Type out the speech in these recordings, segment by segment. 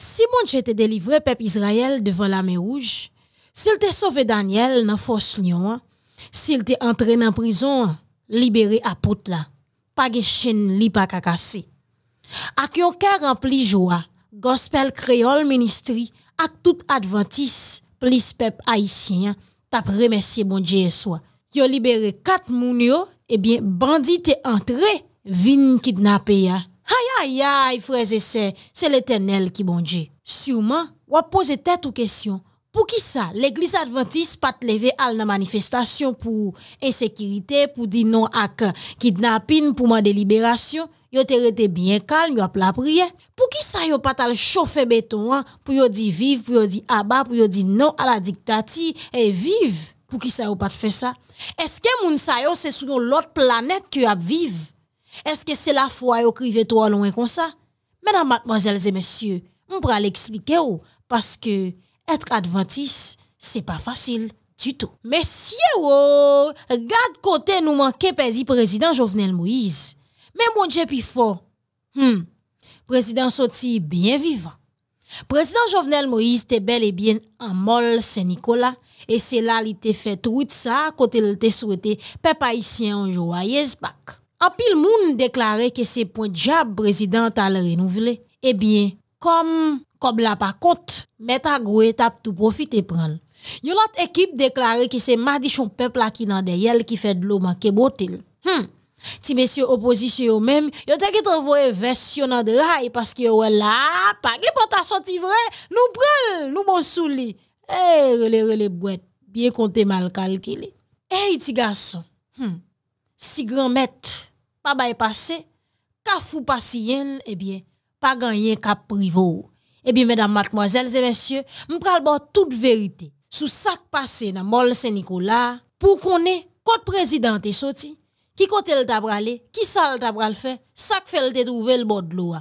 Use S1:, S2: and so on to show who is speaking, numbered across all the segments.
S1: Si mon Dieu te délivré peuple Israël devant la mer rouge, s'il te sauvé Daniel dans force lion, s'il te entré dans prison, libéré à là, pas de chaîne li pas cassé. cœur rempli joie, gospel créole ministry à tout adventiste plus peuple haïtien t'a remercié mon Dieu soi. Yo libéré quatre mounio et eh bien bandit est entré vin kidnappé hein. Aïe, aïe, aïe, frères et sœurs, c'est l'éternel qui bon Dieu. Sûrement, on va poser tête aux questions. Pour qui ça, l'église adventiste pas levé à la manifestation pour insécurité, pour dire non à kidnapping, pour ma délibération Yo te rete bien calme, yo la prière. Pour qui ça n'a pas le chauffer béton, hein? pour dire vive, pour dire abat, pour dire non à la dictature et vive. Pour qui ça n'a pas fait ça? Est-ce que moun sa yo c'est sur l'autre planète que a vivre? Est-ce que c'est la foi qui crivé trop loin comme ça? Mesdames, mademoiselles et messieurs, on pourra l'expliquer parce que être adventiste, c'est pas facile du tout. Messieurs, oh, garde côté nous manquer le président Jovenel Moïse. Mais mon Dieu puis fort. Hmm. Président sorti bien vivant. Président Jovenel Moïse était bel et bien en molle Saint-Nicolas et c'est là qu'il a fait tout ça côté il était souhaité peuple haïtien en pile, moun déclaré que c'est point diab président à le renouveler. Eh bien, comme, l'a pa par contre, met à gros étape tout profiter prendre. Yon l'autre équipe déclaré que c'est Madichon peuple là qui n'en de yel qui fait de l'eau manquer botil. Hum. Ti messieurs opposition eux même, yon te envoyé t'envoie version nan de parce que yon là, pas qui pour nous prenons, nous monsouli. Eh, hey, rele rele bien compté mal calculé. Eh, ti petit garçon, hmm. si grand maître, pas passé, ka fou y'en, eh bien, pas gagné cap privo. Eh bien, mesdames, mademoiselles et messieurs, m'pral toute vérité sous sac passé dans Mol Saint-Nicolas pour qu'on ait président est sorti, qui côté le tabralé, qui ça tabral fait, sac fait le trouver le bord de l'eau.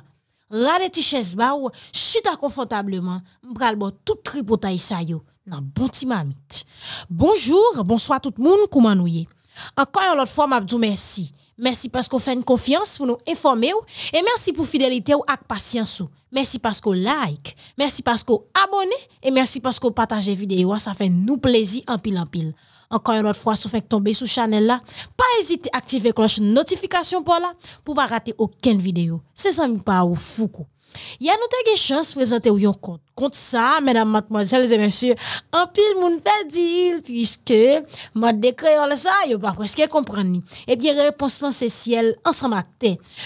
S1: Rale ti chaise baou, chita confortablement, m'pral bon tout tripotaille sa yo, nan bon timamite. Bonjour, bonsoir tout le monde, comment Encore une autre fois, m'abdou merci. Merci parce qu'on fait une confiance pour nous informer et merci pour fidélité ou avec patience Merci parce qu'on like, merci parce qu'on abonne et merci parce qu'on partage vidéo, ça fait nous plaisir en pile en pile. Encore une autre fois, si vous faites tomber sur channel là, pas hésiter à activer la cloche notification pour là pour pas rater aucune vidéo. C'est ça pas au Foucault. Il y a nous une chance de présenter un compte. Contre ça, mesdames, mademoiselles et messieurs, en pile moun fait dire puisque, ma décréole sa, y'a pas presque comprenez Eh bien, réponse dans ces ciels, ensemble à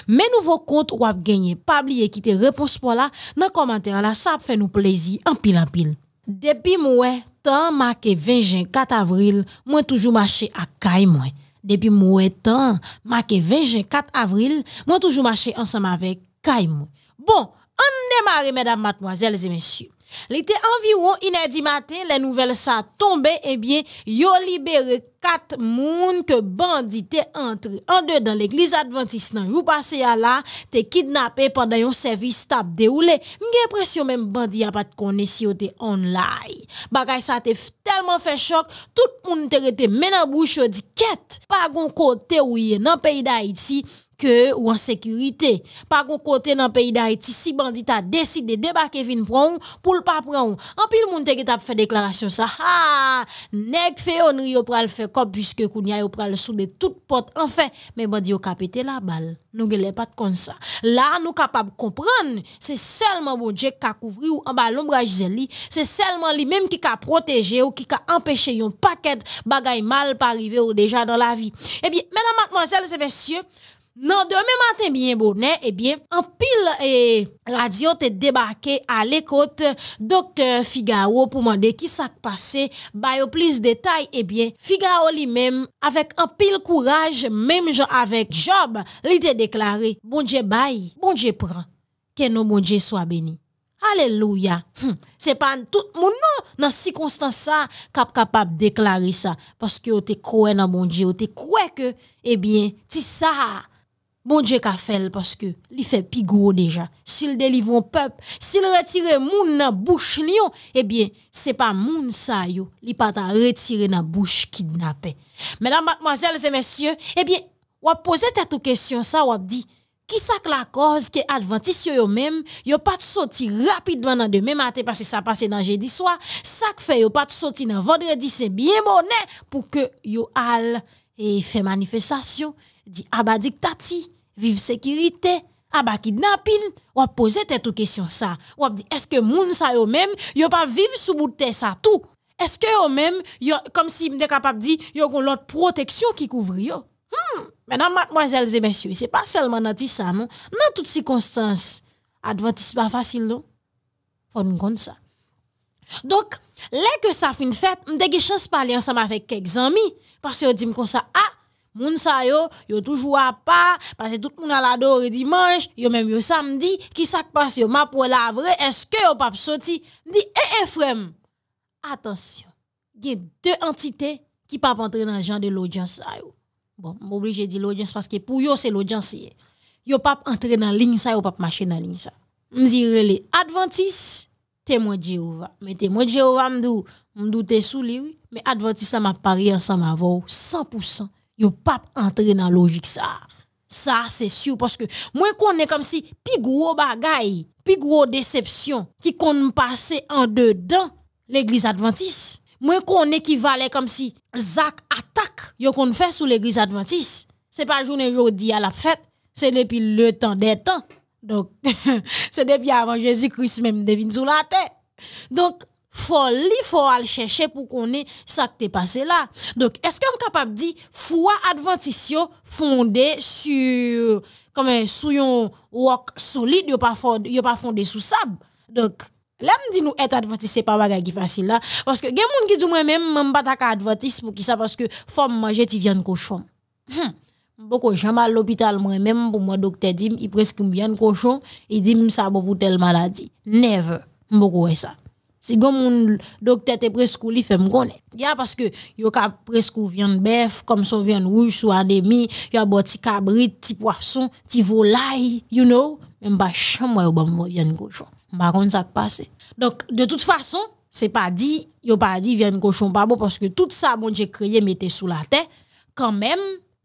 S1: Mes nouveaux comptes, ou gagné. N'oubliez Pas oublier quitter réponse pour là, dans les commentaires. là, ça fait nous plaisir, en pile, en pile. Depuis moi, temps marqué 20 juin, 4 avril, moi toujours marché à Kaymou. Depuis moi, temps marqué 20 juin, 4 avril, moi toujours marché ensemble avec caille, Bon, on démarre, mesdames, mademoiselles et messieurs. L'été environ inédit matin, les nouvelles ça tombées. eh bien, yo libéré quatre moun que bandit entre en deux dans l'église adventiste nan. Vous passez à là, te kidnappé pendant un service tap déroulé. M'gè impression même bandit a pas de connaître si online. Bagay sa te tellement fait choc, tout moun te rete men en bouche di ket. Pas gon kote ou nan pays d'Haïti, ou en sécurité. Par contre, côté dans le pays d'Haïti, si bandit a décidé de débarquer vin prendre pour le pas prendre. En pile moun te qui fait déclaration ça. Ah, nèg fait on yo pral faire comme puisque kounya yo pral souder toute porte enfin, mais bandi yo kapete la balle. Nous ne pas comme ça. Là, nous capables de comprendre, c'est seulement bon Dieu qui a couvert ou en bas l'ombrage c'est seulement lui-même qui a protégé ou qui a empêché un paquet de choses mal pas arriver ou déjà dans la vie. Eh bien, mesdames, mademoiselles et messieurs, non, demain matin, bien bonnet, eh bien, en pile eh, radio te débarqué à l'écoute docteur Figaro pour demander qui s'est passé, bah plus détails, eh bien, Figaro lui-même, avec un pile courage, même genre avec Job, il déclaré, bon Dieu bail, bon Dieu prend, que nos bon Dieu soit béni. Alléluia. Ce hum, c'est pas tout le monde dans circonstance ça cap capable de déclarer ça parce que vous te dans Dieu, vous te que eh bien, c'est ça bon Dieu qu'a fait parce que il fait pigou déjà. S'il délivre un peuple, s'il retire moun nan bouche lion, eh bien, c'est pas moun sa yo, li pas ta retirer nan bouche kidnappé. Mesdames, mademoiselles et messieurs, eh bien, ou a posé question ça, ou a dit qui ça la cause que adventiste yo même yo pas sorti rapidement dans demain matin parce que ça passe dans jeudi soir ça que fait yo pas sorti dans vendredi c'est bien bonnet pour que yo al et fait manifestation dit abadictati vive sécurité, aba ah kidnapping, ou poser tête aux questions ça. Ou dit est-ce que moun sa yo même, yo pas vivre sous bout de ça tout. Est-ce que yo même, comme si m'de capable dit, yo une autre protection qui couvre yo. Hmm. Mesdames, mademoiselles et messieurs, c'est pas seulement dans ça non, dans toutes circonstances, c'est pas facile non. Faut nous compte ça. Donc, Lè que sa fin fête m'de dege chans parler ensemble avec quelques amis, parce yo di m ça ah, Moun sa yo, yo toujours à pas, parce que tout le monde a dore dimanche, yo même yo samedi, qui ça passe yo m'a pour la vraie, est-ce que yo pas sorti? Dit, eh, eh attention, il y a deux entités qui pas entrer dans le genre de l'audience sa yo. Bon, à de l'audience parce que pour yo, c'est l'audience yo. Yo pas entrer dans ligne ça, yo pas marcher dans ligne ça. M'di les Adventis, témoin Jéhovah. Mais témoin Jéhovah m'dou, m'dou te sous lui, mais Adventis ça m'a parié ensemble avant 100% yo pas entrer dans logique ça. Ça c'est sûr parce que qu'on est comme si plus gros bagaille, plus gros déception qui qu'on passer en dedans l'église adventiste. Moi connais qui valait comme si Zach attaque yo qu'on fait sous l'église adventiste. C'est pas journée jodi à la fête, c'est depuis le temps des temps. Donc c'est depuis avant Jésus-Christ même devine sous la terre. Donc li, faut aller chercher pour connaître ça qui t'est passé là. Donc est-ce que suis capable de dire foi adventicio fondé sur comme un un rock solide, yo pas fondé, pas fondé sous sable. Donc Là, me dit nous être adventiste, c'est pas bagage facile là. Parce que, il moun ki des qui moi-même, je ne pas adventiste pour qui ça, parce que, faut manger, tu viens de cochon. Hum. Beaucoup jamais à l'hôpital moi-même, pour moi, docteur dit, il presque me de cochon, il dit, m'm ça bon pour telle maladie. Never. Beaucoup ça. C'est comme un docteur te presque li fait me connaître. Ya parce que yo ka presque viande bœuf comme son viande rouge soit il y a boti cabrit, petit poisson, petit volaille, you know, même pas moi ou bon viande cochon. m'a kon ça passé. Donc de toute façon, c'est pas dit, yo pas dit viande cochon pas bon parce que tout ça bon Dieu créé mettait sous la terre quand même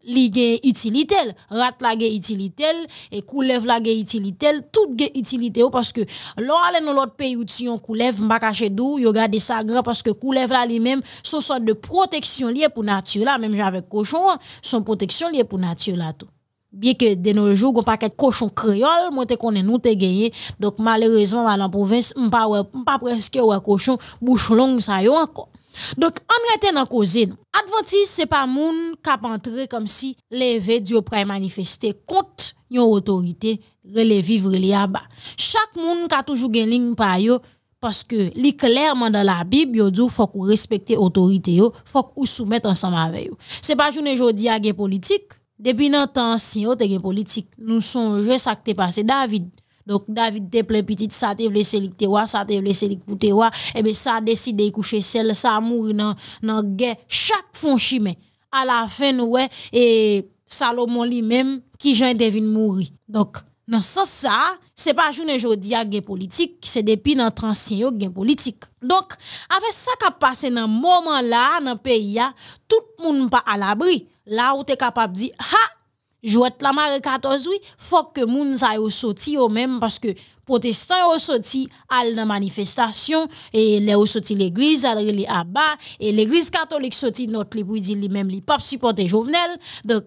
S1: li gen utilitel, rat la gen utilitel, et koulev la gen utilitel, tout gen utilité parce que l'on aller dans l'autre pays où tu on koulev, cacher, dou, yo gade ça grand parce que koulev la lui même, son sorte de protection liée pour nature là, même avec cochon, son protection liée pour nature là tout. Bien que de nos jours, on paquet cochon créole, moi te connais nous te gagné. Donc malheureusement, dans la province, m'pas pas presque ouais cochon, bouche longue ça yo encore. Donc, on rete dans cause nous. Adventiste, c'est pas qui a entrer comme si levé du prêt manifester contre une autorité, vivre là-bas. Chaque moun a toujours une ligne par yo, parce que li clairement dans la Bible, il faut respecter l'autorité, il autorité yo, ensemble avec Ce C'est pas journée jodi a gen politique. Depuis notre temps, si politique, nous sommes sa que te David. Donc, David te plein petit, ça te vle sélik te wa, ça te vle pou te et eh bien, ça décide de coucher seul, ça mourir dans, la guerre, chaque fond chimé. À la fin, ouais, et Salomon lui-même, qui j'en devine mourir. Donc, dans ce sens, ça, c'est pas journée aujourd'hui a guerre politique, c'est depuis notre ancien guerre politique. Donc, avec ça qui a passé dans moment là, dans le pays, tout le monde pas à l'abri. Là où tu es capable de dire, ha, Jouette la mare 14, oui, faut que moun sa yo sorti même parce que protestants sorti al dans manifestation et les l'église al à bas et l'église catholique sorti notre li même li pas supporter Jovenel. Donc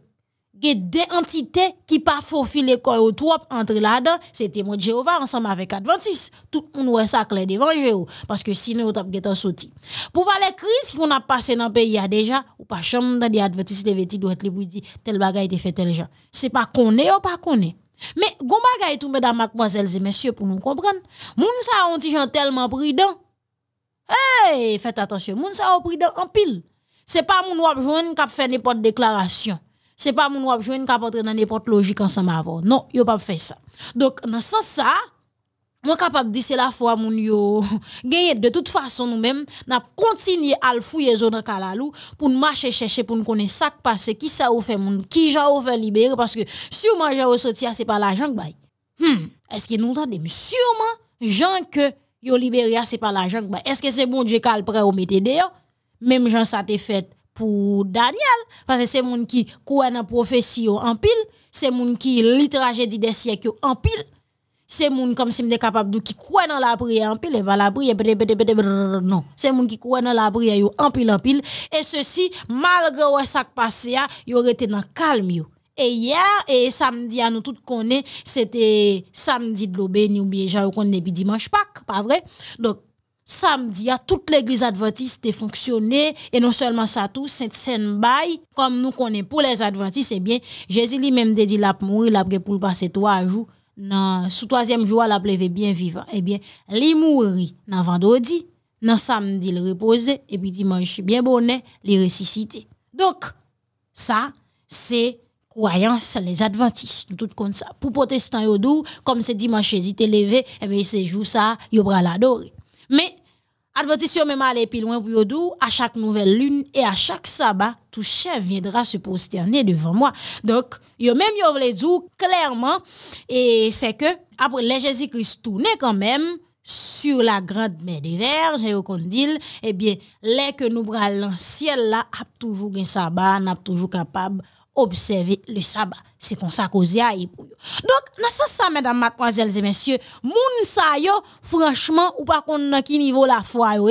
S1: y a deux entités qui pas faufiler quoi au entre là-dedans c'était mon Jéhovah ensemble avec Adventiste tout le monde ça clair devant Jéhovah parce que sinon on t'a gêté sorti pour voir les crises qu'on a passé dans le pays a déjà ou pas chambre dans des Adventistes les vêtis doit les dire tel bagage était fait tel genre c'est pas qu'on est ou pas qu'on est mais bon bagage tout mesdames mademoiselles et messieurs pour nous comprendre Les ça on tellement prudent hey faites attention gens ça prudent en pile c'est pas mon gens joine qui a fait n'importe déclaration c'est pas mon wap joindre capable entrer dans n'importe logique ensemble avant. Non, yo pas faire ça. Donc dans ce sens ça, moi capable dire c'est la foi mon yo. de toute façon nous-mêmes n'a continuer à le fouiller dans kalalou pour nous marcher chercher pour nous connaître ça qui passe qui ça ou fait qui ja fait libérer parce que sûrement j'ai sorti c'est pas l'argent hmm, est-ce que nous entendons sûrement gens que yo libéré c'est pas l'argent Est-ce que c'est bon Dieu qui prêt au mettre d'ailleurs même gens ça t'est fait pour Daniel. Parce que c'est mon qui croit dans la prophétie en pile. C'est mon qui lit tragédie des siècles en pile. C'est mon comme si m'de capable de qui croit dans la prière en pile et pas la prière. Non. C'est mon qui croit dans la prière en pile en pile. Et ceci, malgré ce qui passé, aurait été dans calme. Et hier et samedi, à nous tous connaissons, c'était samedi de l'obéni ou bien j'ai connu dimanche Pâques, pas vrai? Donc, samedi, à toute l'église adventiste est fonctionné, et non seulement ça tout, sainte bail comme nous connaissons pour les adventistes, eh bien, Jésus lui-même dédie la mourir, la pour passer trois jours, dans sous troisième jour, la levé bien vivant. Eh bien, li mourit, nan vendredi, dans samedi, il reposait, et puis dimanche, bien bonnet, il ressuscité. Donc, ça, c'est croyance les adventistes tout comme ça pour protestants comme c'est dimanche ils étaient levés et eh bien c'est jour ça ils pral adorer mais Advertisyon même aller plus loin pour à chaque nouvelle lune et à chaque sabbat, tout chef viendra se prosterner devant moi. Donc, yo même yo voulez dire clairement, et c'est que, après les Jésus-Christ tournait quand même, sur la grande mer des verges, et au condil, eh bien, les que nous le ciel là, a toujours un sabbat, n'a toujours capable observer le sabbat. C'est comme ça qu'on a pour Donc, dans ce ça, mesdames, mademoiselles et messieurs, moun sa yo, franchement, ou pas qu'on a qui niveau la foi, yo,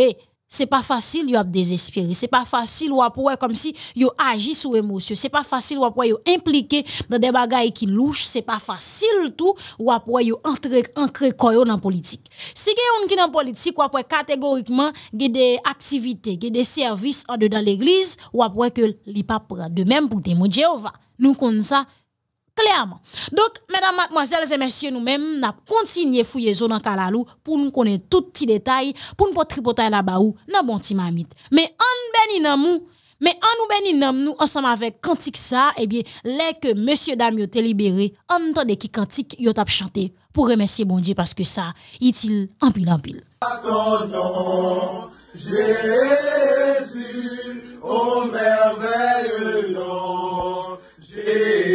S1: c'est pas facile, yo a désespéré. C'est pas facile, ou après comme si yo agit sous émotion. C'est pas facile, ou pour yo impliqué dans des bagailles qui louchent. C'est pas facile, tout, ou après yo entrer, ancré dans la politique. Si yon qui dans politique, ou après catégoriquement, y des activités, y des services en dedans l'église, ou après que li pas De même pour témoin Jéhovah. Nous, comme ça, donc, mesdames, mademoiselles et messieurs, nous-mêmes, nous continuons à fouiller zone en Kalalou pour nous connaître tout petit détail, pour nous tripoter là-bas dans bon petit mamite. Mais en béni nous, mais en nous béni nous, ensemble avec Cantique ça, eh bien, les que monsieur damio t'est libéré, en entendait qui Cantique yo a chanté pour remercier bon Dieu parce que ça, est-il en pile en pile. Jésus, merveilleux Jésus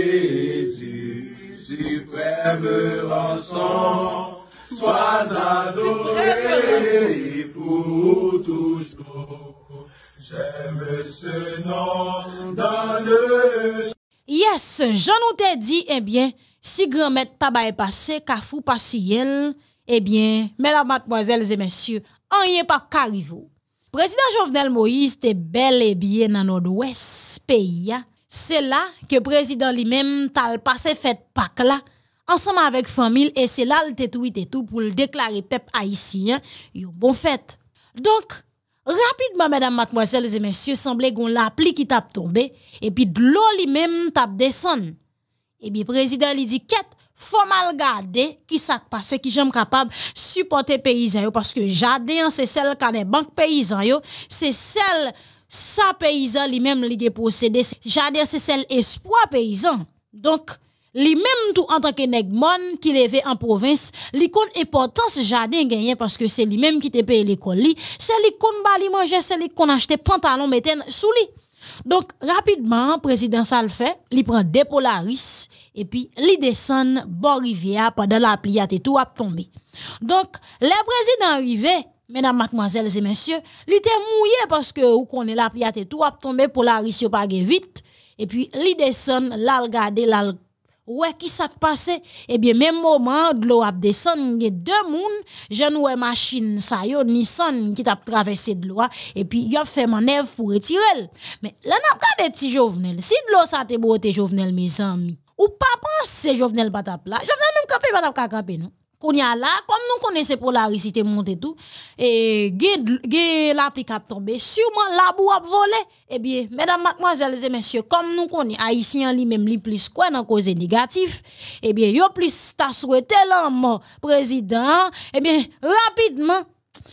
S1: sois adoré pour toujours. J'aime ce nom dans le... Yes, je nous t'ai dit, eh bien, si grand-mère pas passé, kafou pas si eh bien, mesdames, mademoiselles et messieurs, on n'y est pas carivou. Président Jovenel Moïse est bel et bien dans notre ouest pays. Hein. C'est là que le président lui-même tal passé fête Pâques là ensemble avec famille et c'est là le et tout pour le déclarer peuple haïtien une bon fête. Donc rapidement mesdames mademoiselles et messieurs semblait qu'on l'appli qui tape tombé et puis de l'eau lui-même tape descendre. Et bien président lui dit qu'il faut mal garder qui s'est passé qui j'aime capable supporter paysan parce que jardin c'est celle qui des banques paysan c'est celle sa paysan lui-même li, dépossédés jardin c'est celle espoir paysan donc Li même tout en tant que negmon qui levait en province, li compte importance jardin gagné parce que c'est lui même qui te paye l'école c'est lui ba li manger, c'est lui qu'on acheté pantalon sous lui. Donc rapidement, président ça le fait, il prend des Polaris et puis il descend bord rivière pendant la pliade tout a tombé. Donc le président arrivé Mesdames, mademoiselles et messieurs, il était mouillé parce que ou qu'on est la pliate tout a tombé Polaris yo pas vite et puis il descend l'algade l'algade Ouais, qui s'est passé? Eh bien, même moment, de l'eau a descendu, il y a deux moun, j'en ouais machine, ça yo, Nissan, qui t'a traversé de l'eau, et puis, il a fait manœuvre pour retirer Mais, là, n'a pas de petit Jovenel. Si de l'eau, ça te beau, Jovenel, mes amis. Ou pas penser, Jovenel, pas là. Jovenel, même campé, pas camper, non? là, comme nous connaissons réciter, monter tout, et la pluie sûrement la boue a volé. Eh bien, mesdames, mademoiselles et messieurs, comme nous connaissons Haïtiens lui-même, lui plus quoi dans cause négatif, eh bien, yo plus t'a souhaité l'homme président, eh bien, rapidement,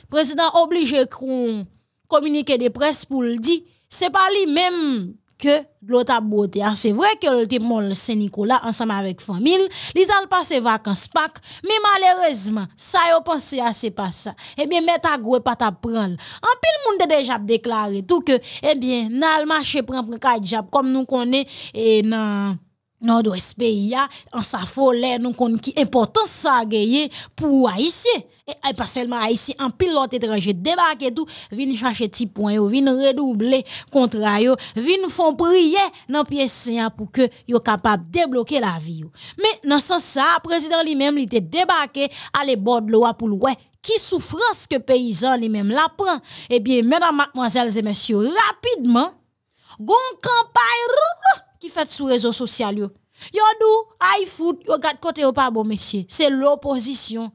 S1: président obligé qu'on communiquer des presse pour le dire, c'est pas lui-même que l'autre beauté. Ah, c'est vrai que le témoin Saint-Nicolas, ensemble avec famille, ils ont passé vacances pas. mais malheureusement, ça a pensé à c'est pas ça. Eh bien, met à goué pas ta prendre. En pile, monde déjà déclaré tout que, eh bien, n'al marché prend pour comme nous connaissons, et non nord-ouest pays, en sa folle, nous connaissons qui importance ça pour Haïtien et, pas seulement ici, en pilote étranger, débarquer tout, vin chercher petit point, vin redoubler contre contrat, vin font prier dans pièce pour que yo capable débloquer la vie. Mais dans ce sens, ça, président lui-même, il était débarqué à les bords de l'eau pour le qui souffrance que paysan lui-même l'apprend. Eh bien, mesdames, mademoiselles et messieurs, rapidement, gon campagne qui fait sur les réseaux sociaux. Yo dou, aïe foot, yo gade côté ou pas bon, messieurs. C'est l'opposition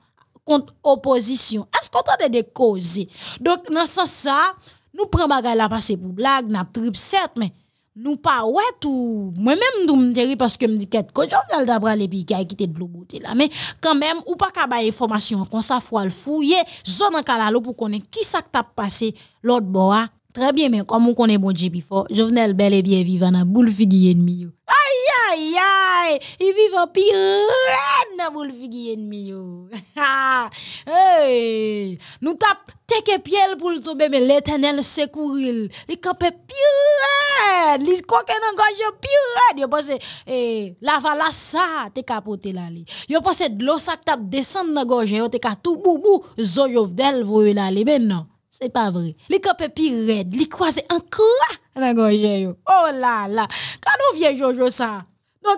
S1: contre opposition. Est-ce qu'on train de causer? Donc, dans ce sens, ça, nous prenons la passer pour blague, n'a trip certes, mais nous pas ouais tout. Moi-même, nous me parce que me dis qu'être je on d'abord les qui a de l'eau là. Mais quand même, ou pas qu'à information, comme ça, faut le fouiller, zone en calalo pour connaître qui ça t'a passé l'autre bois. Très bien, mais comme on connaît bon Dieu venais le bel et bien vivant dans boule figure ennemi. Aïe, aïe, il vivent en pire dans le figure ennemi. hey, nous tape teke piel pour le tomber, mais l'éternel secouril. Il campe pire, il croque dans gorge pire. Il pense, eh, la vala ça, te capote là. Yo pense, de l'eau sa tape descend dans gorge, te ka tout boubou, zo yovdel, voye là. Mais non. C'est pas vrai. Les copes pi red, les croisés en croix dans gorge. Oh là là. Quand on vient Jojo ça,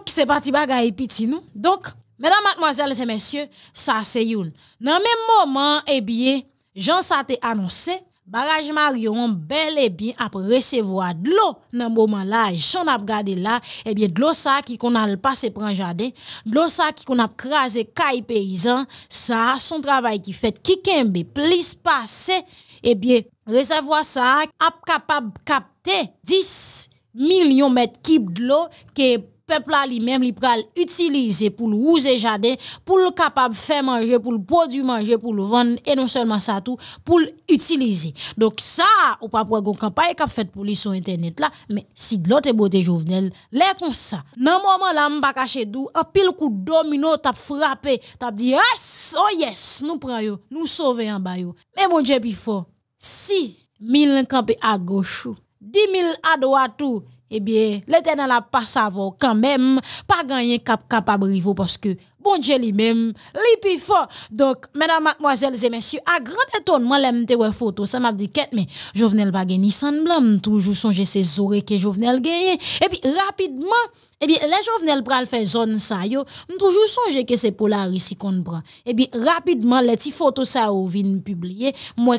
S1: qui c'est parti bagaille piti nous. Donc, mesdames, mademoiselles et messieurs, ça c'est youn. Dans même moment, eh bien, Jean ça t'a annoncé, barrage Marion bel et bien après recevoir de l'eau dans moment là, j'en a regardé là, et eh bien de l'eau ça qui qu'on a passé pour un jardin, de l'eau ça qui qu'on a crasé caille paysan, ça son travail qui fait qui kembe plus passer, et eh bien recevoir ça a capable capter 10 millions mètres cubes de l'eau qui peuple là lui-même il pral utiliser pour le rouge et jardin pour le capable faire manger pour le produire manger pour le vendre et non seulement ça tout pour l'utiliser donc ça ou pas pour une campagne qu'a fait pour lui sur internet là mais si de l'autre beauté Jovenel les comme ça nan moment là m'pa cacher dou un pile coup domino t'a frappé t'a dit yes oh yes nous prenons nous sauver en bas mais bon Dieu puis fort si 1000 campé à gauche 10 000 à droite eh bien, les la pas voix quand même, pas gagné cap capable rivo parce que bon Dieu lui-même, li Donc, mesdames, mademoiselles et messieurs, à grand étonnement, l'aime te photo, ça m'a dit qu'être, mais Jovenel pas. gagner sans blâme, toujours songer ces oreilles que Jovenel gagnait. Et puis, rapidement, eh bien, les Jovenel pral faire zone ça, yo, toujours songer que c'est pour Polaris qu'on prend. Et eh bien, rapidement, les petites photos ça ou été publier, moi,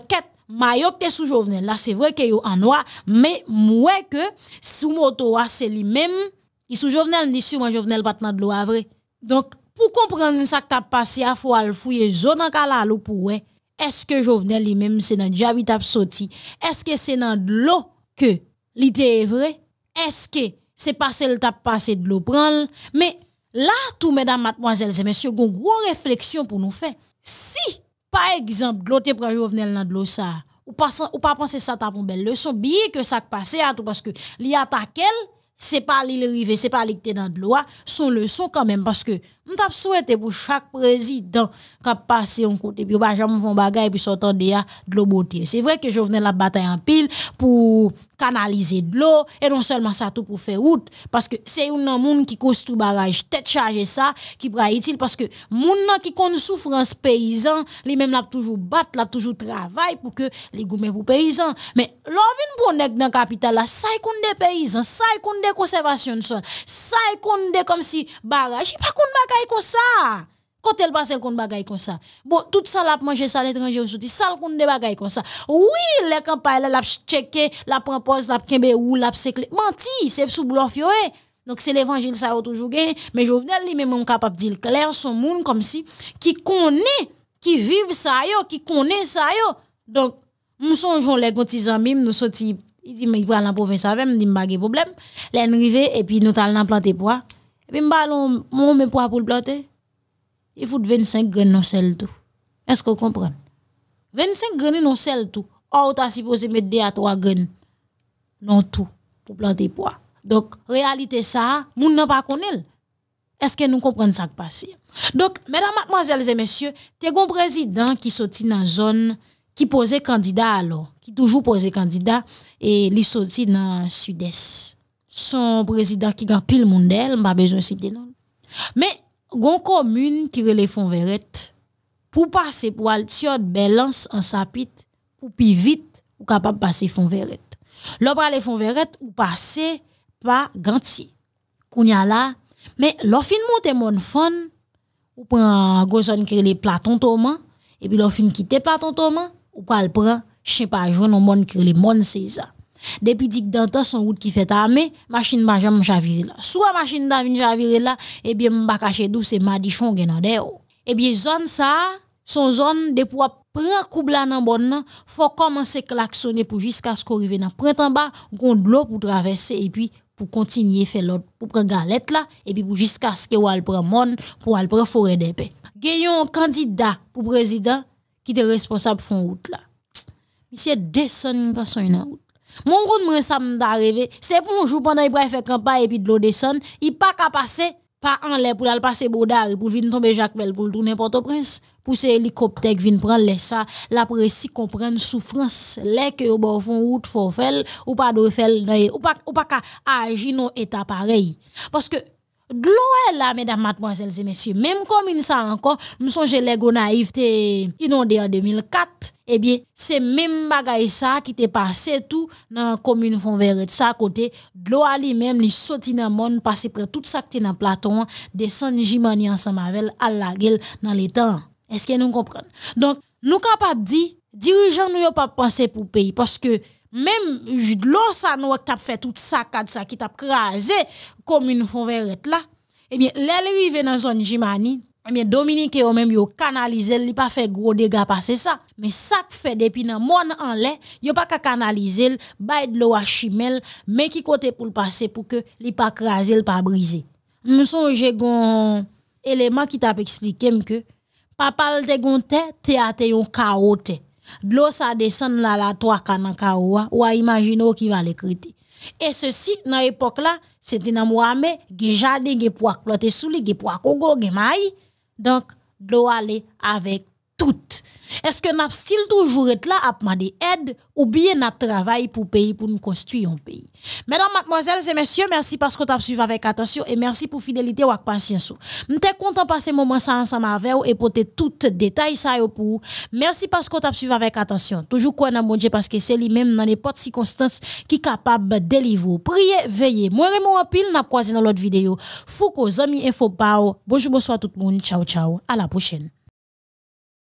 S1: Ma sous Jovenel là, c'est vrai que yo en noir, mais moi que sous moto ah, c'est lui-même, il sous Jovenel, je sûrement Jovenel pas de l'eau ah, vrai. Donc pour comprendre ça que t'as passé, il ah, faut aller fouiller zone en calalo pour Est-ce que Jovenel lui-même c'est dans Jabi t'a sorti? Est-ce que c'est dans l'eau que l'idée est vraie? Est-ce que c'est passé le t'a passé de l'eau prendre? Mais là tout mesdames, mademoiselles et messieurs, une gros réflexion pour nous faire. Si par exemple, l'autre pour Jovenel dans l'eau ça. Ou pas, ou penser ça t'a une belle leçon, bien que ça passe hein, à tout parce que li ce c'est pas li ce c'est pas li qui dans l'eau, hein. son leçon quand même parce que je souhaité pour chaque président qui passe un côté puis pas jamais font bagaille puis à de l'eau beauté. C'est vrai que Jovenel la bataille en pile pour canaliser de l'eau et non seulement ça tout pour faire route parce que c'est une monde qui construit barrage tête chargée ça qui t utile parce que monde qui connaît souffrance paysan lui même l'a toujours battre l'a toujours travail pour que les gourmets pour paysan. mais l'ovin bon nèg dans capitale là ça est des paysans ça est des conservation ça est comme si barrage pas connaît bagaille comme ça quand elle passe elle kon bagay comme ça. Bon, tout ça la mange, ça sa à l'étranger, ou soti. Sal kon de bagay ça. Oui, les campagnes, la checker, ap cheke, la pranpose, la kembe ou, la ap Menti, c'est sous bluff, eh. Donc c'est l'évangile ça a toujours gagné. Eh. Mais Jovenel lui même capable de dire clair son monde comme si qui connaît, qui vivent ça yo, qui connaît ça yo. Donc, nous songeons les petits amis, nous sortis il dit, mais il va la province avec, il dit, pas de problème. Là, il et puis nous allons planter poids. Et puis, nous mon, mon poids pour planter il faut 25 graines non sel tout. Est-ce que vous comprenez 25 graines non sel tout. Or, oh, vous supposé mettre 2 à 3 graines non tout pour planter poids. Donc, réalité ça, moun n'a pas connu. Est-ce que nous comprenons ça qui passe? Donc, mesdames, mademoiselles et messieurs, t'es un président qui sorti dans la zone qui posait candidat alors, qui toujours posait candidat et il sorti dans sud-est. Son président qui gagne pile monde, pas besoin de citer Mais Gon commune qui relève fond verrette pour passer pour Altiot balance en sapit pour plus vite ou capable passer fond verrette. l'opale les fond verrette ou passer pas Gantier. Kounya là mais l'offin monte mon fon ou prend gozon qui relè Platon Thomas et puis l'offin quitter Platon Thomas ou pral prend chien pas jouer non monde qui relè Mon César. Depuis dik d'antan, son route qui fait armée, machine m'a jamais là. Soit machine m'a chaviré là, eh bien, m'a caché d'où c'est m'a dit Et Eh bien, zone ça, son zone de pouvoir prendre coup là dans bon faut commencer klaxonner pour jusqu'à ce qu'on arrive dans printemps bas, de l'eau pour traverser et puis pour continuer faire l'autre pour prendre galette là et puis pour jusqu'à ce qu'on al prend monde pour al prend forêt d'épée. un candidat pour président qui est responsable la route là. Monsieur descend dans la route. Mon route, moi, ça m'est arrivé. C'est bon, jour pendant il faire campagne et puis de l'eau descend, il pas qu'à passer, pas en l'air pour aller passer Baudari, pour venir tomber Jacques Mel pour tourner port prince Pour ces hélicoptères qui viennent prendre les ça, la comprend comprendre souffrance, les que au bord fait route faut faire, ou pas de faire, ou pas, ou pas qu'à agir non état pareil. Parce que, Gloel là mesdames, mademoiselles et messieurs, même commune ça encore, me songe l'ego naïf inondé en 2004. Eh bien, c'est même bagaille ça qui t'est passé tout dans la commune de Ça côté, l'eau lui-même, s'est sorti dans le monde, passé près tout ça qui dans platon, descend Jimani ensemble avec à la gueule dans les temps. Est-ce que nous comprenons? Donc, nous capables de dire, dirigeants nous pas penser pour pays parce que même l'eau ça nous fait toute kad ça qui t'a crasé comme une fonverette là. Eh bien, l'arrivée dans zone Jimani, eh bien Dominique yo même yo canalisé, il pas fait gros dégâts c'est ça. Mais ça fait depuis dans monde en l'air, yo pas canaliser, bay de l'eau à chimel, mais qui côté pour le passer pour que il pas craser, il pas briser. Me songe gon élément qui t'a expliqué que papa le te gon tête, te a te yon ça descend là la hein. ou qui va l'écrire et ceci dans l'époque là c'était dans Mohamed qui jardin qui a planté sous les des qui donc l'eau aller avec toutes. Est-ce que nous style toujours être là à demander aide ou bien nous travail pour pays pour nous construire un pays? Mesdames, mademoiselles et messieurs, merci parce que vous avez suivi avec attention et merci pour fidélité ou patience. Je suis content de passer moment ça ensemble avec vous et pour tout détail ça pour Merci parce que vous avez suivi avec attention. Toujours quoi dans mon Dieu parce que c'est lui-même dans les de circonstances qui est capable de délivrer. Priez, veillez. Moi, Raymond Pile, n'a croisé dans l'autre vidéo. Foucault, amis info Bonjour, bonsoir tout le monde. Ciao, ciao. À la prochaine.